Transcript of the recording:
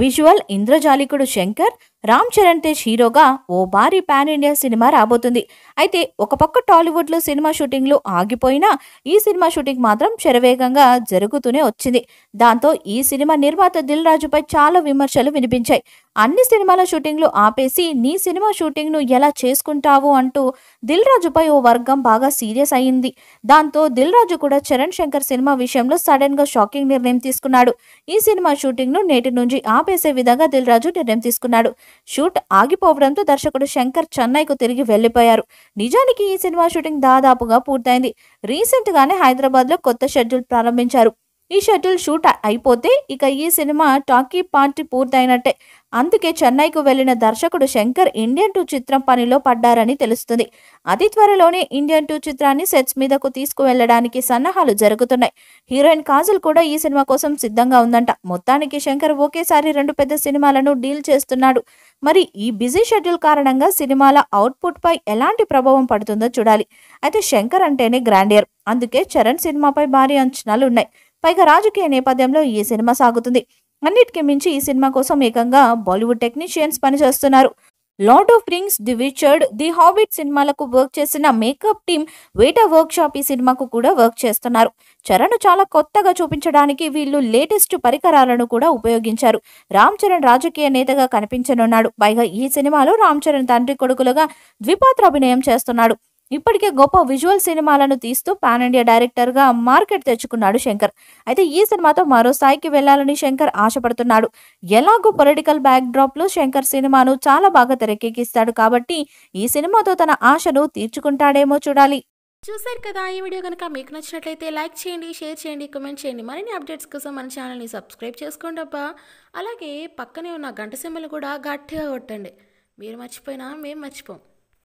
visual ఇంద్రజాలికుడు శంకర్ రామ్ చరణ్ తేజ్ హీరోగా ఓ భారీ పాన్ ఇండియా సినిమా రాబోతుంది అయితే ఒక పక్క టాలీవుడ్లో సినిమా షూటింగ్లు ఆగిపోయినా ఈ సినిమా షూటింగ్ మాత్రం శరవేగంగా జరుగుతూనే వచ్చింది దాంతో ఈ సినిమా నిర్మాత దిల్ రాజుపై చాలా విమర్శలు వినిపించాయి అన్ని సినిమాల షూటింగ్లు ఆపేసి నీ సినిమా షూటింగ్ను ఎలా చేసుకుంటావు అంటూ దిల్ రాజుపై ఓ వర్గం బాగా సీరియస్ అయింది దాంతో దిల్ రాజు కూడా చరణ్ శంకర్ సినిమా విషయంలో సడన్గా షాకింగ్ నిర్ణయం తీసుకున్నాడు ఈ సినిమా షూటింగ్ను నేటి నుంచి ఆపేసే విధంగా దిల్ రాజు నిర్ణయం తీసుకున్నాడు షూట్ ఆగిపోవడంతో దర్శకుడు శంకర్ చెన్నైకు తిరిగి వెళ్ళిపోయారు నిజానికి ఈ సినిమా షూటింగ్ దాదాపుగా పూర్తయింది రీసెంట్గానే హైదరాబాద్లో కొత్త షెడ్యూల్ ప్రారంభించారు ఈ షెడ్యూల్ షూట్ అయిపోతే ఇక ఈ సినిమా టాకీ పార్టీ పూర్తయినట్టే అందుకే చెన్నైకు వెళ్లిన దర్శకుడు శంకర్ ఇండియన్ టూ చిత్రం పనిలో పడ్డారని తెలుస్తుంది అతి త్వరలోనే ఇండియన్ టూ చిత్రాన్ని సెట్స్ మీదకు తీసుకువెళ్లడానికి సన్నాహాలు జరుగుతున్నాయి హీరోయిన్ కాజల్ కూడా ఈ సినిమా కోసం సిద్ధంగా ఉందంట మొత్తానికి శంకర్ ఒకేసారి రెండు పెద్ద సినిమాలను డీల్ చేస్తున్నాడు మరి ఈ బిజీ షెడ్యూల్ కారణంగా సినిమాల పై ఎలాంటి ప్రభావం పడుతుందో చూడాలి అయితే శంకర్ అంటేనే గ్రాండియర్ అందుకే చరణ్ సినిమాపై భారీ అంచనాలు ఉన్నాయి పైగా రాజకీయ నేపథ్యంలో ఈ సినిమా సాగుతుంది అన్నిటికీ మించి ఈ సినిమా కోసం ఏకంగా బాలీవుడ్ టెక్నీషియన్స్ పనిచేస్తున్నారు Lord of Rings the wizard the Hobbit సినిమాలకు వర్క్ చేసిన makeup team Weta workshop ఈ సినిమాకు కూడా వర్క్ చేస్తున్నారు చరణ్ చాలా కొత్తగా చూపించడానికి వీళ్ళు లేటెస్ట్ పరికరాలను కూడా ఉపయోగించారు రామ్ చరణ్ రాజకీయ నేతగా కనిపించనున్నాడు పైగా ఈ సినిమాలో రామ్ చరణ్ తండ్రి కొడుకులుగా ద్విపాత్ర అభినయం చేస్తున్నాడు ఇప్పటికే గొప్ప విజువల్ సినిమాలను తీస్తూ పాన్ ఇండియా డైరెక్టర్గా మార్కెట్ తెచ్చుకున్నాడు శంకర్ అయితే ఈ సినిమాతో మరో స్థాయికి వెళ్లాలని శంకర్ ఆశపడుతున్నాడు ఎలాగో పొలిటికల్ బ్యాక్డ్రాప్లో శంకర్ సినిమాను చాలా బాగా తెరకెక్కిస్తాడు కాబట్టి ఈ సినిమాతో తన ఆశను తీర్చుకుంటాడేమో చూడాలి చూసారు కదా ఈ వీడియో కనుక మీకు నచ్చినట్లయితే లైక్ చేయండి షేర్ చేయండి కమెంట్ చేయండి మరిన్ని అప్డేట్స్ కోసం మన ఛానల్ని సబ్స్క్రైబ్ చేసుకోండి అబ్బా అలాగే పక్కనే ఉన్న గంట సింబల్ కూడా గట్టిగా కొట్టండి మీరు మర్చిపోయినా మేము మర్చిపోం